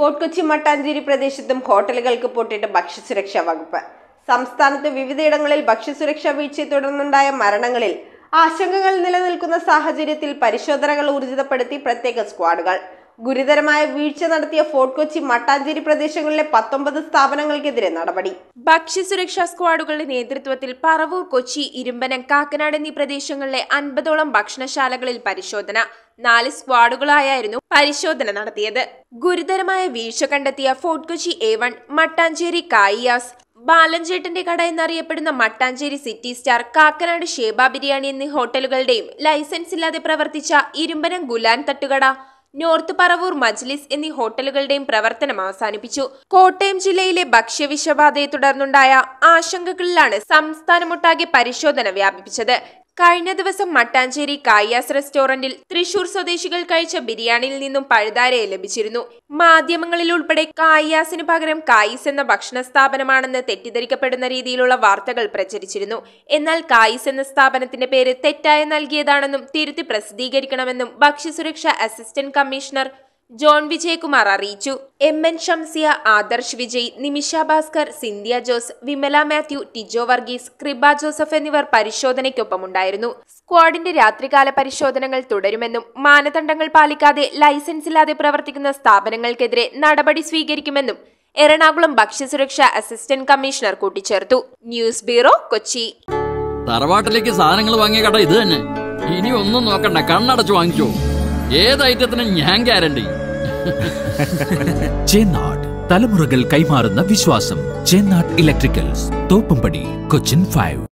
fort Kochi Mattancherry പ്രദേശത്തും ഹോട്ടലുകൾക്ക് പൊട്ടിയിട്ട് ഭക്ഷ്യസുരക്ഷാ വകുപ്പ് സംസ്ഥാനത്ത് വിവിധയിടങ്ങളിൽ ഭക്ഷ്യസുരക്ഷാ വീഴ്ചയെ തുടർന്നുണ്ടായ മരണങ്ങളിൽ ആശങ്കകൾ നിലനിൽക്കുന്ന സാഹചര്യത്തിൽ പരിശോധനകൾ ഊർജിതപ്പെടുത്തി പ്രത്യേക സ്ക്വാഡുകൾ ഗുരുതരമായ വീഴ്ച നടത്തിയ ഫോർട്ട് കൊച്ചി മട്ടാഞ്ചേരി പ്രദേശങ്ങളിലെ പത്തൊമ്പത് സ്ഥാപനങ്ങൾക്കെതിരെ നടപടി ഭക്ഷ്യസുരക്ഷാ സ്ക്വാഡുകളുടെ നേതൃത്വത്തിൽ പറവൂർ കൊച്ചി ഇരുമ്പനം കാക്കനാട് എന്നീ പ്രദേശങ്ങളിലെ അൻപതോളം ഭക്ഷണശാലകളിൽ പരിശോധന നാല് സ്ക്വാഡുകളായായിരുന്നു പരിശോധന നടത്തിയത് ഗുരുതരമായ വീഴ്ച കണ്ടെത്തിയ fort Kochi A one Mattancherry Kayees ബാലൻചേട്ടന്റെ കട എന്നറിയപ്പെടുന്ന Mattancherry city star Kakkanad Sheba biryani എന്നീ ഹോട്ടലുകളുടെയും ലൈസൻസ് ഇല്ലാതെ പ്രവർത്തിച്ച ഇരുമ്പനം ഗുലാൻ തട്ടുകട നോർത്ത് പറവൂർ മജ്ലിസ് എന്നീ ഹോട്ടലുകളുടെയും പ്രവർത്തനം അവസാനിപ്പിച്ചു കോട്ടയം ജില്ലയിലെ ഭക്ഷ്യവിഷബാധയെ തുടർന്നുണ്ടായ ആശങ്കകളിലാണ് സംസ്ഥാനമൊട്ടാകെ പരിശോധന വ്യാപിപ്പിച്ചത് കഴിഞ്ഞ ദിവസം മട്ടാഞ്ചേരി കായാസ് റെസ്റ്റോറന്റിൽ തൃശൂർ സ്വദേശികൾ കഴിച്ച ബിരിയാണിയിൽ നിന്നും പഴുതാരയെ ലഭിച്ചിരുന്നു മാധ്യമങ്ങളിൽ ഉൾപ്പെടെ കായാസിന് പകരം കായിസ് എന്ന ഭക്ഷണ സ്ഥാപനമാണെന്ന് തെറ്റിദ്ധരിക്കപ്പെടുന്ന രീതിയിലുള്ള വാർത്തകൾ പ്രചരിച്ചിരുന്നു എന്നാൽ കായിസ് എന്ന സ്ഥാപനത്തിന്റെ പേര് തെറ്റായി നൽകിയതാണെന്നും തിരുത്തി പ്രസിദ്ധീകരിക്കണമെന്നും ഭക്ഷ്യസുരക്ഷാ അസിസ്റ്റന്റ് കമ്മീഷണർ ജോൺ വിജയകുമാർ അറിയിച്ചു എം എൻ ഷംസിയ ആദർശ് വിജയ് നിമിഷ ഭാസ്കർ സിന്ധ്യ ജോസ് വിമല മാത്യു ടിജോ വർഗീസ് കൃപ ജോസഫ് എന്നിവർ പരിശോധനയ്ക്കൊപ്പമുണ്ടായിരുന്നു സ്ക്വാഡിന്റെ രാത്രികാല പരിശോധനകൾ തുടരുമെന്നും മാനദണ്ഡങ്ങൾ പാലിക്കാതെ ലൈസൻസ് ഇല്ലാതെ പ്രവർത്തിക്കുന്ന സ്ഥാപനങ്ങൾക്കെതിരെ നടപടി സ്വീകരിക്കുമെന്നും എറണാകുളം ഭക്ഷ്യസുരക്ഷ അസിസ്റ്റന്റ് കമ്മീഷണർ കൂട്ടിച്ചേർത്തു ന്യൂസ് ബ്യൂറോ കൊച്ചി തറവാട്ടിലേക്ക് സാധനങ്ങൾ വാങ്ങിയ കട ഇത് തന്നെ ഇനി ഒന്നും നോക്കണ്ട കണ്ണടച്ച് വാങ്ങിച്ചോ ഏത് ഐറ്റത്തിനും ഞാൻ ഗ്യാരണ്ടി ചേന്നാട് തലമുറകൾ കൈമാറുന്ന വിശ്വാസം ചേന്നാട് ഇലക്ട്രിക്കൽസ് തോപ്പുംപടി കൊച്ചിൻ ഫൈവ്